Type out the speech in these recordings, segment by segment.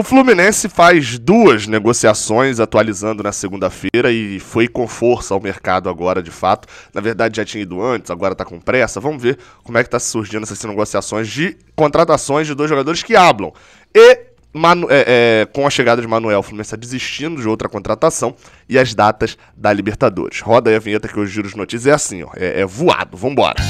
O Fluminense faz duas negociações atualizando na segunda-feira e foi com força ao mercado agora, de fato. Na verdade, já tinha ido antes, agora está com pressa. Vamos ver como é que tá surgindo essas negociações de contratações de dois jogadores que hablam. E Manu, é, é, com a chegada de Manuel, o Fluminense tá desistindo de outra contratação e as datas da Libertadores. Roda aí a vinheta que eu giro as notícias. É assim, ó, é, é voado. Vambora!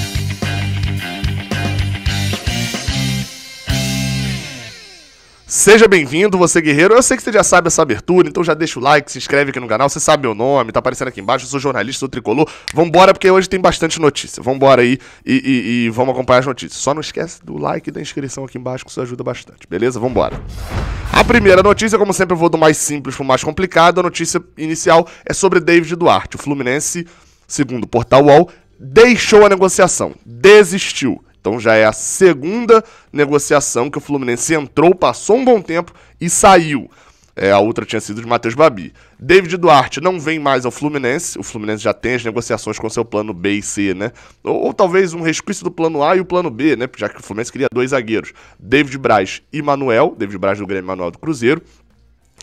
Seja bem-vindo, você guerreiro. Eu sei que você já sabe essa abertura, então já deixa o like, se inscreve aqui no canal. Você sabe meu nome, tá aparecendo aqui embaixo. Eu sou jornalista, sou tricolor. Vambora, porque hoje tem bastante notícia. Vambora aí e, e, e vamos acompanhar as notícias. Só não esquece do like e da inscrição aqui embaixo, que isso ajuda bastante, beleza? Vambora. A primeira notícia, como sempre, eu vou do mais simples pro mais complicado. A notícia inicial é sobre David Duarte. O Fluminense, segundo o portal UOL, deixou a negociação, desistiu. Então já é a segunda negociação que o Fluminense entrou, passou um bom tempo e saiu. É, a outra tinha sido de Matheus Babi. David Duarte não vem mais ao Fluminense. O Fluminense já tem as negociações com seu plano B e C, né? Ou, ou talvez um resquício do plano A e o plano B, né? Já que o Fluminense queria dois zagueiros. David Braz e Manuel. David Braz do Grêmio Manuel do Cruzeiro.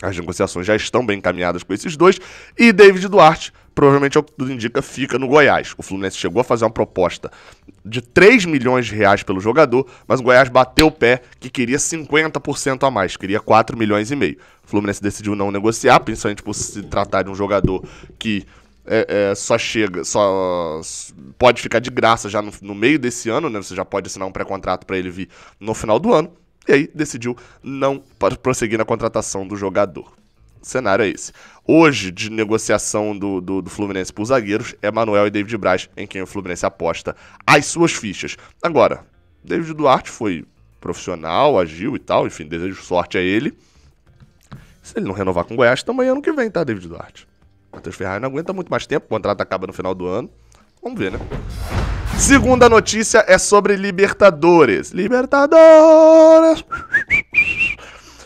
As negociações já estão bem encaminhadas com esses dois. E David Duarte, provavelmente é o que tudo indica, fica no Goiás. O Fluminense chegou a fazer uma proposta de 3 milhões de reais pelo jogador, mas o Goiás bateu o pé que queria 50% a mais, queria 4 milhões e meio. O Fluminense decidiu não negociar, principalmente por se tratar de um jogador que é, é, só chega, só pode ficar de graça já no, no meio desse ano, né? Você já pode assinar um pré-contrato para ele vir no final do ano e aí decidiu não prosseguir na contratação do jogador. O cenário é esse. Hoje, de negociação do, do, do, Fluminense por zagueiros, é Manuel e David Braz, em quem o Fluminense aposta as suas fichas. Agora, David Duarte foi profissional, agiu e tal, enfim, desejo sorte a ele. Se ele não renovar com o Goiás, também ano que vem, tá, David Duarte? Matheus Ferrari não aguenta muito mais tempo, o contrato acaba no final do ano. Vamos ver, né? Segunda notícia é sobre Libertadores. Libertadores!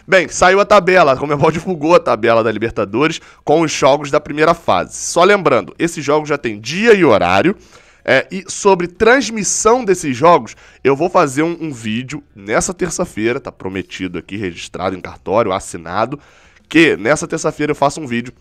Bem, saiu a tabela, a Comebol é divulgou a tabela da Libertadores com os jogos da primeira fase. Só lembrando, esses jogos já tem dia e horário. É, e sobre transmissão desses jogos, eu vou fazer um, um vídeo nessa terça-feira, tá prometido aqui, registrado em cartório, assinado, que nessa terça-feira eu faço um vídeo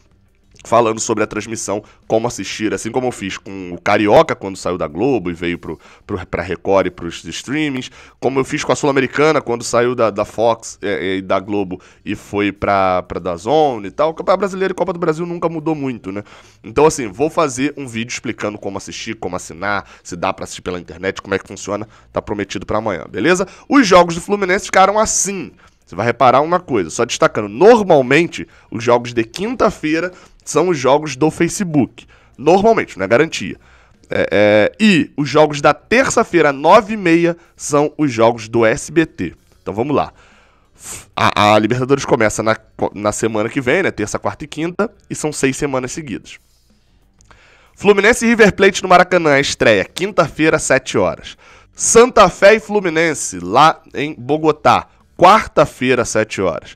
falando sobre a transmissão, como assistir, assim como eu fiz com o Carioca quando saiu da Globo e veio pro, pro, pra Record e pros streamings, como eu fiz com a Sul-Americana quando saiu da, da Fox e, é, é, e da Globo e foi pra, pra da Zone e tal. O Campeonato Brasileiro e Copa do Brasil nunca mudou muito, né? Então, assim, vou fazer um vídeo explicando como assistir, como assinar, se dá pra assistir pela internet, como é que funciona, tá prometido para amanhã, beleza? Os jogos do Fluminense ficaram assim. Você vai reparar uma coisa, só destacando, normalmente os jogos de quinta-feira são os jogos do Facebook. Normalmente, não é garantia. É, é, e os jogos da terça-feira, 9h30, são os jogos do SBT. Então vamos lá. A, a Libertadores começa na, na semana que vem, né? Terça, quarta e quinta, e são seis semanas seguidas. Fluminense e River Plate no Maracanã, estreia quinta-feira, 7 horas. Santa Fé e Fluminense, lá em Bogotá, quarta-feira, 7 horas.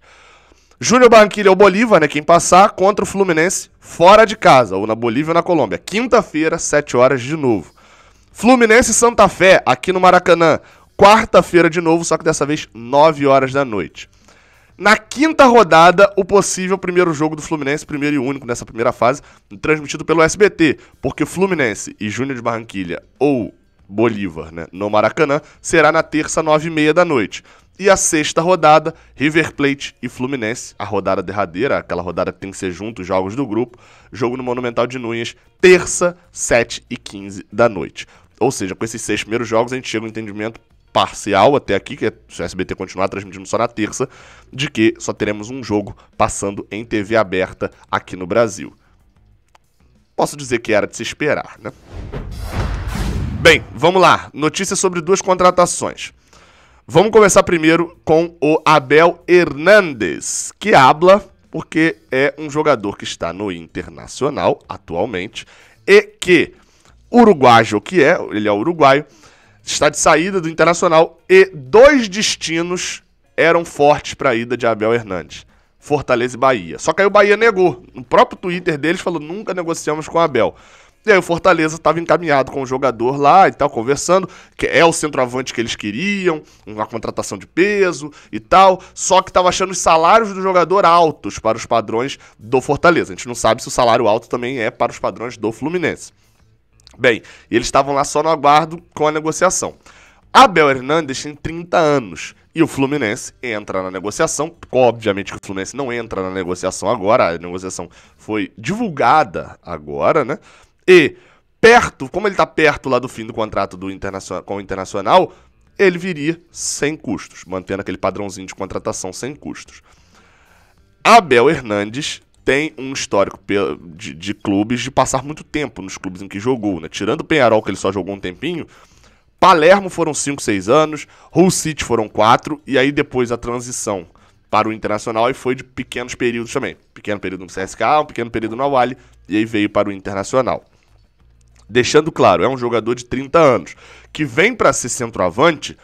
Júnior Barranquilla é ou Bolívar, né? Quem passar contra o Fluminense fora de casa, ou na Bolívia ou na Colômbia. Quinta-feira, 7 horas de novo. Fluminense e Santa Fé, aqui no Maracanã. Quarta-feira de novo, só que dessa vez 9 horas da noite. Na quinta rodada, o possível primeiro jogo do Fluminense, primeiro e único nessa primeira fase, transmitido pelo SBT, porque Fluminense e Júnior de Barranquilha ou Bolívar, né, no Maracanã, será na terça, nove e meia da noite. E a sexta rodada, River Plate e Fluminense. A rodada derradeira, aquela rodada que tem que ser junto, os jogos do grupo. Jogo no Monumental de Núñez, terça, 7 e 15 da noite. Ou seja, com esses seis primeiros jogos, a gente chega a um entendimento parcial até aqui, que é, se o SBT continuar transmitindo só na terça, de que só teremos um jogo passando em TV aberta aqui no Brasil. Posso dizer que era de se esperar, né? Bem, vamos lá. Notícias sobre duas contratações. Vamos começar primeiro com o Abel Hernandes, que habla porque é um jogador que está no Internacional atualmente e que uruguaio que é, ele é uruguaio, está de saída do Internacional e dois destinos eram fortes para a ida de Abel Hernandes. Fortaleza e Bahia. Só que aí o Bahia negou. No próprio Twitter deles falou: nunca negociamos com Abel. E aí o Fortaleza estava encaminhado com o jogador lá e tal, conversando, que é o centroavante que eles queriam, uma contratação de peso e tal, só que estava achando os salários do jogador altos para os padrões do Fortaleza. A gente não sabe se o salário alto também é para os padrões do Fluminense. Bem, e eles estavam lá só no aguardo com a negociação. Abel Hernandes tem 30 anos e o Fluminense entra na negociação. Obviamente que o Fluminense não entra na negociação agora, a negociação foi divulgada agora, né? E perto, como ele está perto lá do fim do contrato do internacional com o Internacional, ele viria sem custos, mantendo aquele padrãozinho de contratação sem custos. Abel Hernandes tem um histórico de, de, clubes de passar muito tempo nos clubes em que jogou, né? Tirando o Penharol, que ele só jogou um tempinho, Palermo foram 5, 6 anos, Hull City foram 4, e aí depois a transição para o Internacional e foi de pequenos períodos também. Pequeno período no CSK, um pequeno período no Awali, e aí veio para o Internacional. Deixando claro, é um jogador de 30 anos que vem para ser centroavante,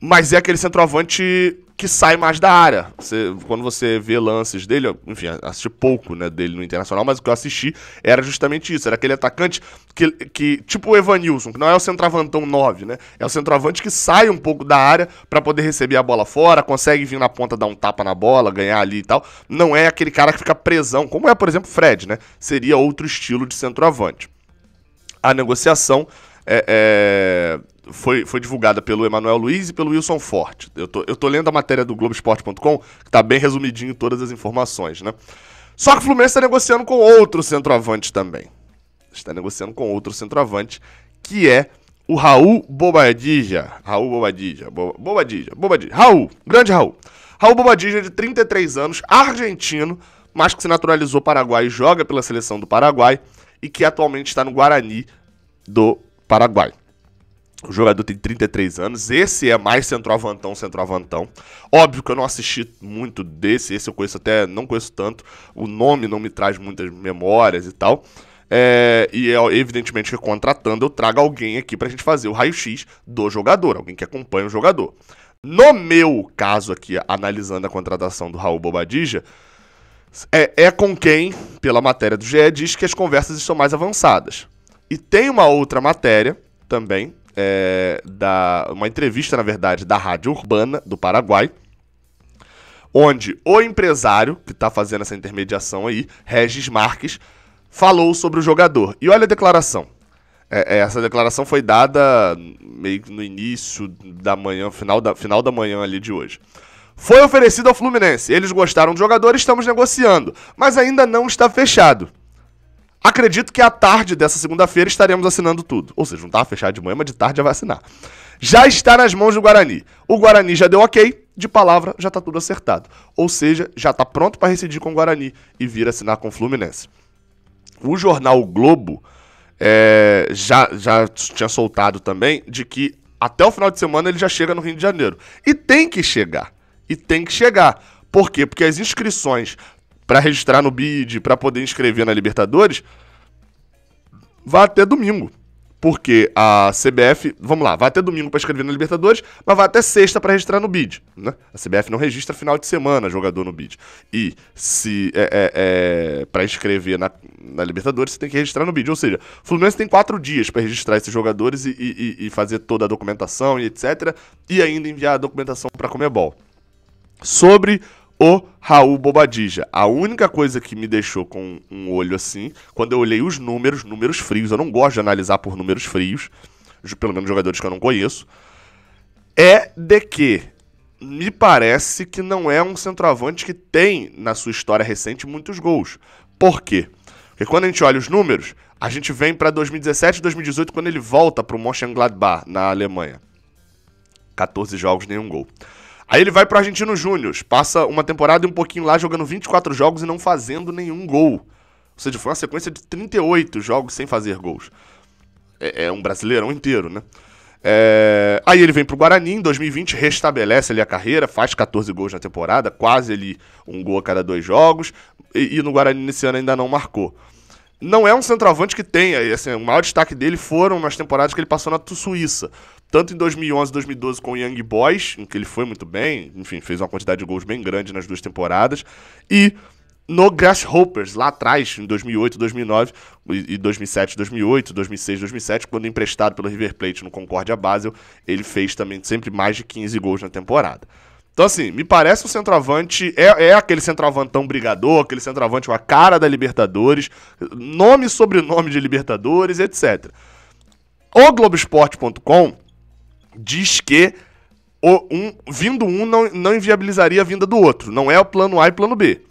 mas é aquele centroavante que sai mais da área. Você, quando você vê lances dele, enfim, assisti pouco né, dele no Internacional, mas o que eu assisti era justamente isso. Era aquele atacante que, que tipo o Evanilson, que não é o centroavantão 9, né? É o centroavante que sai um pouco da área para poder receber a bola fora, consegue vir na ponta, dar um tapa na bola, ganhar ali e tal. Não é aquele cara que fica presão, como é, por exemplo, Fred, né? Seria outro estilo de centroavante. A negociação é, é, foi, foi divulgada pelo Emanuel Luiz e pelo Wilson Forte. Eu tô, eu tô lendo a matéria do Globoesporte.com, que tá bem resumidinho todas as informações, né? Só que o Fluminense está negociando com outro centroavante também. Está negociando com outro centroavante, que é o Raul Bobadilla. Raul Bobadilla, Bobadilla, Bobadilla. Raul, grande Raul. Raul Bobadilla, de 33 anos, argentino, mas que se naturalizou paraguai e joga pela seleção do Paraguai e que atualmente está no Guarani do Paraguai. O jogador tem 33 anos. Esse é mais centroavantão, centroavantão. Óbvio que eu não assisti muito desse. Esse eu conheço até, não conheço tanto. O nome não me traz muitas memórias e tal. É, e é, evidentemente que contratando, eu trago alguém aqui pra gente fazer o raio-x do jogador, alguém que acompanha o jogador. No meu caso aqui, analisando a contratação do Raul Bobadija, é, é com quem pela matéria do GE, diz que as conversas estão mais avançadas. E tem uma outra matéria também, é, da, uma entrevista, na verdade, da Rádio Urbana do Paraguai, onde o empresário que está fazendo essa intermediação aí, Regis Marques, falou sobre o jogador. E olha a declaração. É, é, essa declaração foi dada meio que no início da manhã, final da, final da manhã ali de hoje. Foi oferecido ao Fluminense. Eles gostaram do jogador, estamos negociando, mas ainda não está fechado. Acredito que à tarde dessa segunda-feira estaremos assinando tudo. Ou seja, não estava fechado de manhã, mas de tarde já vai assinar. Já está nas mãos do Guarani. O Guarani já deu ok, de palavra já está tudo acertado. Ou seja, já está pronto para residir com o Guarani e vir assinar com o Fluminense. O jornal o Globo é, já, já tinha soltado também de que até o final de semana ele já chega no Rio de Janeiro. E tem que chegar e tem que chegar. Por quê? Porque as inscrições para registrar no BID, para poder inscrever na Libertadores, vai até domingo. Porque a CBF, vamos lá, vai até domingo para escrever na Libertadores, mas vai até sexta para registrar no BID. Né? A CBF não registra final de semana jogador no BID. E se é, é, é para escrever na, na, Libertadores, você tem que registrar no BID. Ou seja, o Fluminense tem quatro dias para registrar esses jogadores e, e, e fazer toda a documentação e etc. E ainda enviar a documentação para a Comebol. Sobre o Raul Bobadija. A única coisa que me deixou com um olho assim, quando eu olhei os números, números frios, eu não gosto de analisar por números frios, pelo menos jogadores que eu não conheço, é de que me parece que não é um centroavante que tem na sua história recente muitos gols. Por quê? Porque quando a gente olha os números, a gente vem para 2017, 2018 quando ele volta para o Mönchengladbach na Alemanha. 14 jogos, nenhum gol. Aí ele vai pro Argentino Júnior, passa uma temporada e um pouquinho lá jogando 24 jogos e não fazendo nenhum gol. Ou seja, foi uma sequência de 38 jogos sem fazer gols. É, é um brasileirão inteiro, né? É... Aí ele vem pro Guarani em 2020, restabelece ali a carreira, faz 14 gols na temporada, quase ali um gol a cada dois jogos, e, e no Guarani nesse ano ainda não marcou não é um centroavante que tenha. Assim, o maior destaque dele foram nas temporadas que ele passou na Suíça tanto em 2011 e 2012 com o Young Boys, em que ele foi muito bem, enfim, fez uma quantidade de gols bem grande nas duas temporadas, e no Grasshoppers, lá atrás, em 2008, 2009, e 2007, 2008, 2006, 2007, quando emprestado pelo River Plate no Concórdia Basel, ele fez também sempre mais de 15 gols na temporada. Então, assim, me parece um centroavante. É, é aquele centroavantão brigador, aquele centroavante com a cara da Libertadores, nome e sobrenome de Libertadores, etc. O Globoesporte.com diz que o, um, vindo um não, não inviabilizaria a vinda do outro. Não é o plano A e plano B.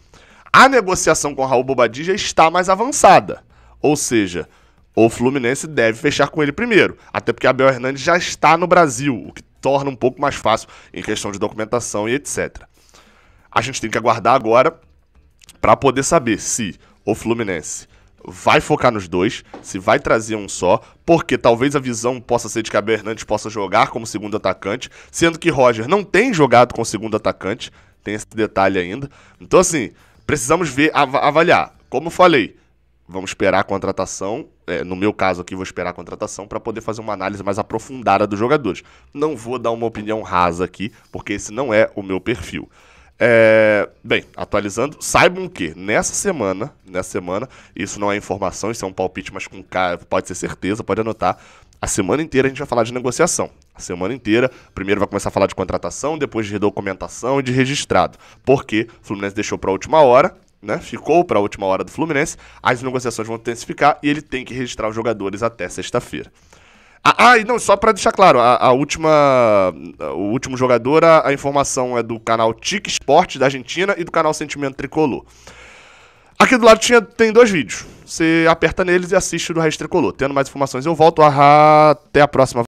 A negociação com Raul Bobadilla está mais avançada. Ou seja, o Fluminense deve fechar com ele primeiro. Até porque Abel Hernandes já está no Brasil, o que torna um pouco mais fácil em questão de documentação e etc. A gente tem que aguardar agora para poder saber se o Fluminense vai focar nos dois, se vai trazer um só, porque talvez a visão possa ser de que a Bernandes possa jogar como segundo atacante, sendo que Roger não tem jogado com segundo atacante, tem esse detalhe ainda. Então, assim, precisamos ver, av avaliar. Como falei, vamos esperar a contratação. É, no meu caso aqui, vou esperar a contratação para poder fazer uma análise mais aprofundada dos jogadores. Não vou dar uma opinião rasa aqui, porque esse não é o meu perfil. É, bem, atualizando, saibam que nessa semana, nessa semana, isso não é informação, isso é um palpite, mas com pode ser certeza, pode anotar. A semana inteira a gente vai falar de negociação. A semana inteira, primeiro vai começar a falar de contratação, depois de documentação e de registrado. Porque o Fluminense deixou para a última hora, né? Ficou para a última hora do Fluminense, as negociações vão intensificar e ele tem que registrar os jogadores até sexta-feira. Ah, ah, e não, só para deixar claro, a, a, última. O último jogador, a, a, informação é do canal Tic Esporte da Argentina e do canal Sentimento Tricolor. Aqui do lado tinha, tem dois vídeos. Você aperta neles e assiste do resto Tricolor. Tendo mais informações, eu volto. Ah, até a próxima.